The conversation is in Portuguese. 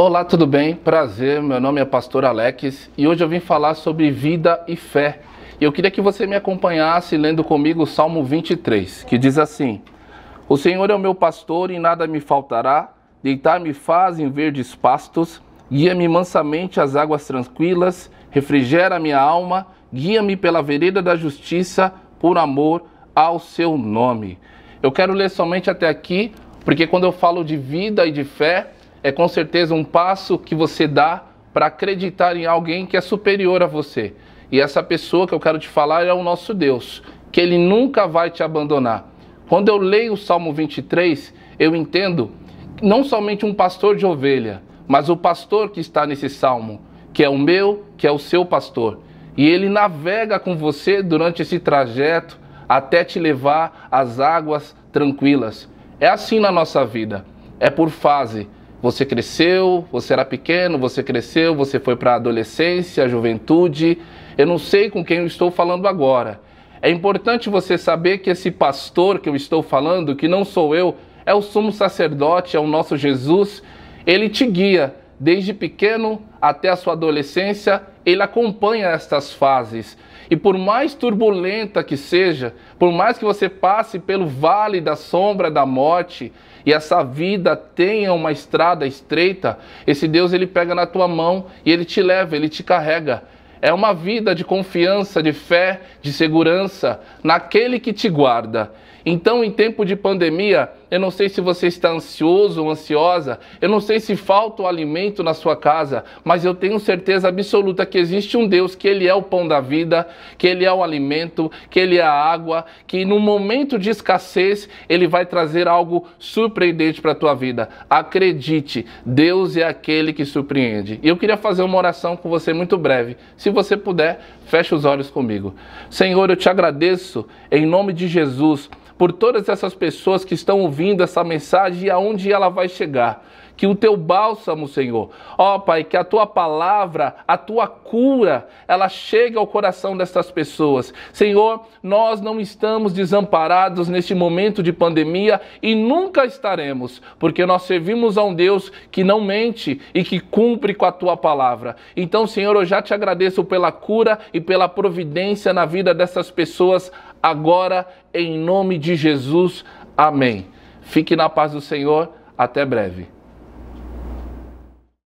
Olá, tudo bem? Prazer, meu nome é Pastor Alex e hoje eu vim falar sobre vida e fé. E eu queria que você me acompanhasse lendo comigo o Salmo 23, que diz assim: O Senhor é o meu pastor e nada me faltará, deitar-me faz em verdes pastos, guia-me mansamente às águas tranquilas, refrigera minha alma, guia-me pela vereda da justiça, por amor ao seu nome. Eu quero ler somente até aqui, porque quando eu falo de vida e de fé, é com certeza um passo que você dá para acreditar em alguém que é superior a você. E essa pessoa que eu quero te falar é o nosso Deus, que ele nunca vai te abandonar. Quando eu leio o Salmo 23, eu entendo não somente um pastor de ovelha, mas o pastor que está nesse salmo, que é o meu, que é o seu pastor. E ele navega com você durante esse trajeto até te levar às águas tranquilas. É assim na nossa vida, é por fase. Você cresceu, você era pequeno, você cresceu, você foi para a adolescência, a juventude. Eu não sei com quem eu estou falando agora. É importante você saber que esse pastor que eu estou falando, que não sou eu, é o sumo sacerdote, é o nosso Jesus. Ele te guia desde pequeno até a sua adolescência, ele acompanha estas fases. E por mais turbulenta que seja, por mais que você passe pelo vale da sombra da morte e essa vida tenha uma estrada estreita, esse Deus ele pega na tua mão e ele te leva, ele te carrega. É uma vida de confiança, de fé, de segurança naquele que te guarda. Então, em tempo de pandemia, eu não sei se você está ansioso ou ansiosa. Eu não sei se falta o alimento na sua casa. Mas eu tenho certeza absoluta que existe um Deus que Ele é o pão da vida, que Ele é o alimento, que Ele é a água, que no momento de escassez Ele vai trazer algo surpreendente para a tua vida. Acredite, Deus é aquele que surpreende. E eu queria fazer uma oração com você muito breve. Se você puder, feche os olhos comigo. Senhor, eu te agradeço em nome de Jesus por todas essas pessoas que estão ouvindo essa mensagem e aonde ela vai chegar. Que o teu bálsamo, Senhor, ó oh, Pai, que a tua palavra, a tua cura, ela chegue ao coração dessas pessoas. Senhor, nós não estamos desamparados neste momento de pandemia e nunca estaremos, porque nós servimos a um Deus que não mente e que cumpre com a tua palavra. Então, Senhor, eu já te agradeço pela cura e pela providência na vida dessas pessoas agora, em nome de Jesus. Amém. Fique na paz do Senhor. Até breve.